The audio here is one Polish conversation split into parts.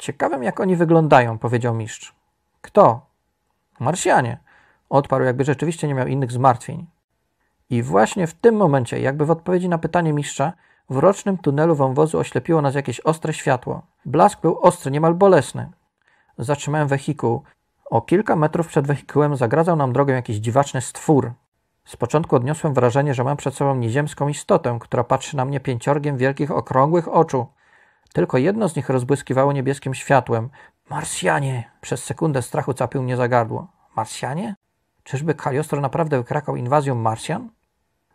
Ciekawym, jak oni wyglądają, powiedział mistrz. Kto? Marsjanie, odparł, jakby rzeczywiście nie miał innych zmartwień. I właśnie w tym momencie, jakby w odpowiedzi na pytanie mistrza, w rocznym tunelu wąwozu oślepiło nas jakieś ostre światło. Blask był ostry, niemal bolesny. Zatrzymałem wehikuł. O kilka metrów przed wehikułem zagradzał nam drogę jakiś dziwaczny stwór. Z początku odniosłem wrażenie, że mam przed sobą nieziemską istotę, która patrzy na mnie pięciorgiem wielkich, okrągłych oczu. Tylko jedno z nich rozbłyskiwało niebieskim światłem. Marsjanie! Przez sekundę strachu capił mnie za gardło. Marsjanie? Czyżby Kaliostro naprawdę wykrakał inwazją Marsjan?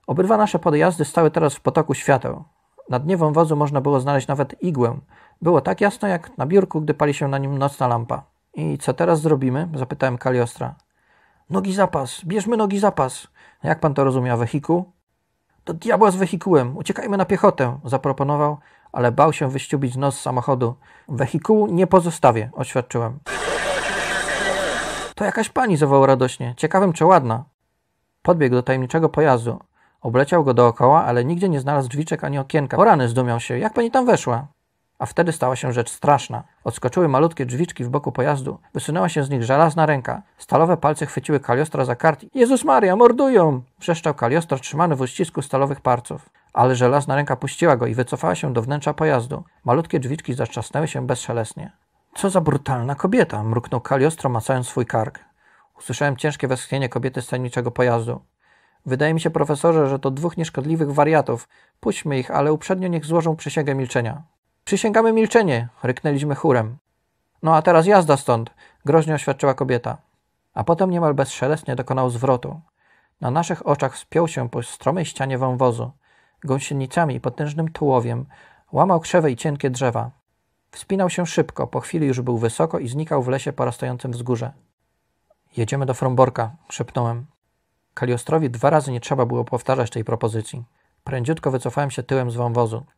Obydwa nasze podjazdy stały teraz w potoku świateł. Na dnie wąwozu można było znaleźć nawet igłę. Było tak jasno jak na biurku, gdy pali się na nim nocna lampa. I co teraz zrobimy? zapytałem Kaliostra. Nogi zapas, bierzmy nogi zapas. Jak pan to rozumiał, wehikuł? Do diabła z wehikułem, uciekajmy na piechotę, zaproponował, ale bał się wyściubić nos z samochodu. Wehikułu nie pozostawię, oświadczyłem. To jakaś pani, zawołał radośnie. Ciekawym, czy ładna. Podbiegł do tajemniczego pojazdu. Obleciał go dookoła, ale nigdzie nie znalazł drzwiczek ani okienka. Porany zdumiał się. Jak pani tam weszła? A wtedy stała się rzecz straszna. Odskoczyły malutkie drzwiczki w boku pojazdu. Wysunęła się z nich żelazna ręka. Stalowe palce chwyciły Kaliostra za kart. Jezus Maria, mordują! Wrzeszczał Kaliostro trzymany w uścisku stalowych parców ale żelazna ręka puściła go i wycofała się do wnętrza pojazdu. Malutkie drzwiczki zatrzasnęły się bezszelestnie. Co za brutalna kobieta! mruknął Kaliostro, macając swój kark. Usłyszałem ciężkie westchnienie kobiety z tajemniczego pojazdu. Wydaje mi się, profesorze, że to dwóch nieszkodliwych wariatów. Puśćmy ich, ale uprzednio niech złożą przysięgę milczenia. Przysięgamy milczenie! ryknęliśmy chórem. No a teraz jazda stąd! groźnie oświadczyła kobieta. A potem niemal bezszelestnie dokonał zwrotu. Na naszych oczach wspiął się po stromej ścianie wąwozu gąsienicami i potężnym tułowiem, łamał krzewy i cienkie drzewa. Wspinał się szybko, po chwili już był wysoko i znikał w lesie porastającym wzgórze. Jedziemy do Fromborka, szepnąłem. Kaliostrowi dwa razy nie trzeba było powtarzać tej propozycji. Prędziutko wycofałem się tyłem z wąwozu.